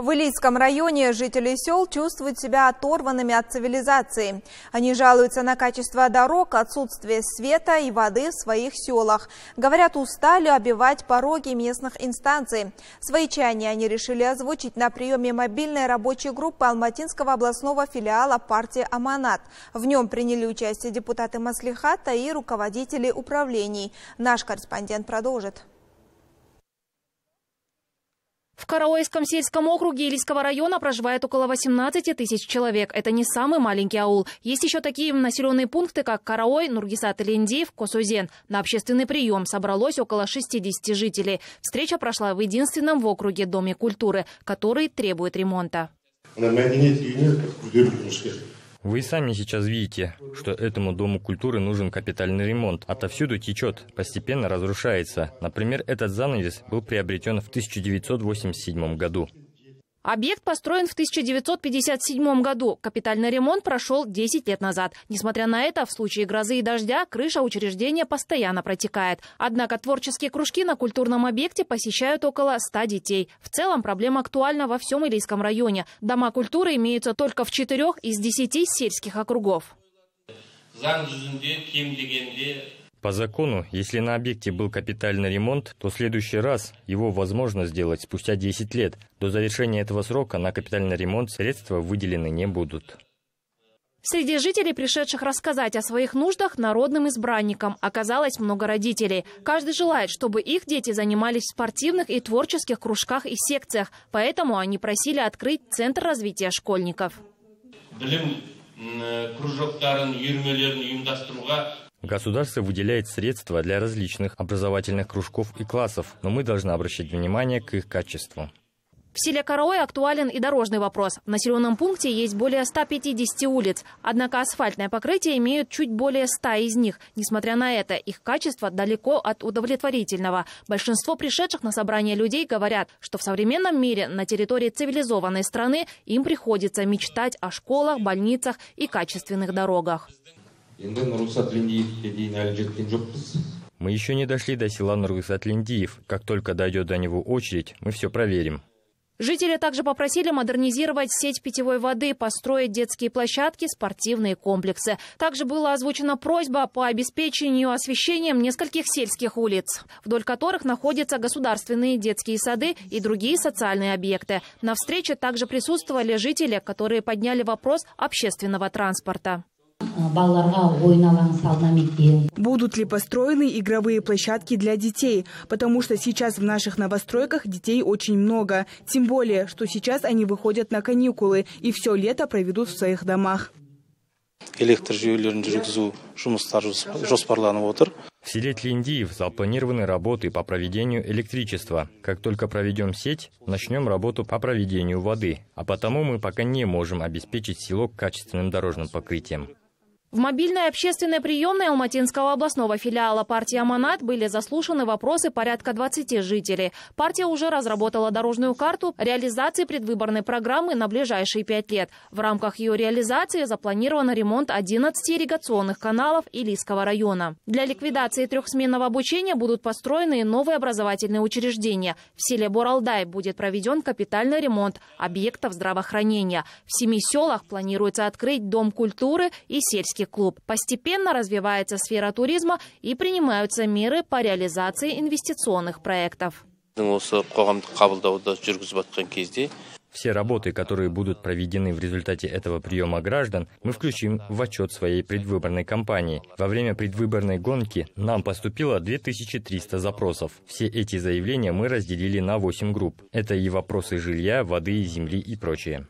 В Илийском районе жители сел чувствуют себя оторванными от цивилизации. Они жалуются на качество дорог, отсутствие света и воды в своих селах. Говорят, устали обивать пороги местных инстанций. Свои чаяния они решили озвучить на приеме мобильной рабочей группы Алматинского областного филиала партии «Аманат». В нем приняли участие депутаты Маслихата и руководители управлений. Наш корреспондент продолжит. В Караойском сельском округе Илийского района проживает около 18 тысяч человек. Это не самый маленький аул. Есть еще такие населенные пункты, как Караой, Нургисат лендеев Косузен. На общественный прием собралось около 60 жителей. Встреча прошла в единственном в округе Доме культуры, который требует ремонта. Вы сами сейчас видите, что этому Дому культуры нужен капитальный ремонт. Отовсюду течет, постепенно разрушается. Например, этот занавес был приобретен в 1987 году. Объект построен в 1957 году. Капитальный ремонт прошел 10 лет назад. Несмотря на это, в случае грозы и дождя крыша учреждения постоянно протекает. Однако творческие кружки на культурном объекте посещают около 100 детей. В целом проблема актуальна во всем Илийском районе. Дома культуры имеются только в четырех из десяти сельских округов. По закону, если на объекте был капитальный ремонт, то в следующий раз его возможно сделать спустя 10 лет. До завершения этого срока на капитальный ремонт средства выделены не будут. Среди жителей, пришедших рассказать о своих нуждах народным избранникам, оказалось много родителей. Каждый желает, чтобы их дети занимались в спортивных и творческих кружках и секциях. Поэтому они просили открыть Центр развития школьников. Государство выделяет средства для различных образовательных кружков и классов, но мы должны обращать внимание к их качеству. В селе Караой актуален и дорожный вопрос. В населенном пункте есть более 150 улиц, однако асфальтное покрытие имеют чуть более 100 из них. Несмотря на это, их качество далеко от удовлетворительного. Большинство пришедших на собрание людей говорят, что в современном мире на территории цивилизованной страны им приходится мечтать о школах, больницах и качественных дорогах мы еще не дошли до села нургысат Как только дойдет до него очередь, мы все проверим. Жители также попросили модернизировать сеть питьевой воды, построить детские площадки, спортивные комплексы. Также была озвучена просьба по обеспечению освещением нескольких сельских улиц, вдоль которых находятся государственные детские сады и другие социальные объекты. На встрече также присутствовали жители, которые подняли вопрос общественного транспорта. А, Будут ли построены игровые площадки для детей? Потому что сейчас в наших новостройках детей очень много. Тем более, что сейчас они выходят на каникулы и все лето проведут в своих домах. В селе Тлиндиев запланированы работы по проведению электричества. Как только проведем сеть, начнем работу по проведению воды. А потому мы пока не можем обеспечить село качественным дорожным покрытием. В мобильной общественной приемной Алматинского областного филиала партии «Аманат» были заслушаны вопросы порядка 20 жителей. Партия уже разработала дорожную карту реализации предвыборной программы на ближайшие пять лет. В рамках ее реализации запланирован ремонт 11 ирригационных каналов Илийского района. Для ликвидации трехсменного обучения будут построены новые образовательные учреждения. В селе Боралдай будет проведен капитальный ремонт объектов здравоохранения. В семи селах планируется открыть Дом культуры и сельский туристический клуб. Постепенно развивается сфера туризма и принимаются меры по реализации инвестиционных проектов. Все работы, которые будут проведены в результате этого приема граждан, мы включим в отчет своей предвыборной кампании. Во время предвыборной гонки нам поступило 2300 запросов. Все эти заявления мы разделили на 8 групп. Это и вопросы жилья, воды, земли и прочее.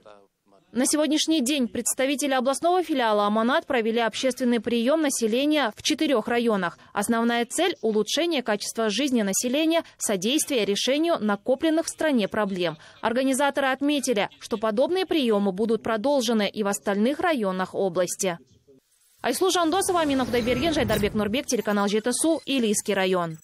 На сегодняшний день представители областного филиала «Аманат» провели общественный прием населения в четырех районах. Основная цель – улучшение качества жизни населения, содействие решению накопленных в стране проблем. Организаторы отметили, что подобные приемы будут продолжены и в остальных районах области. Айслу Жандосова, Аминов Дайберген, Жайдарбек Нурбек, телеканал ЖТСУ, Илийский район.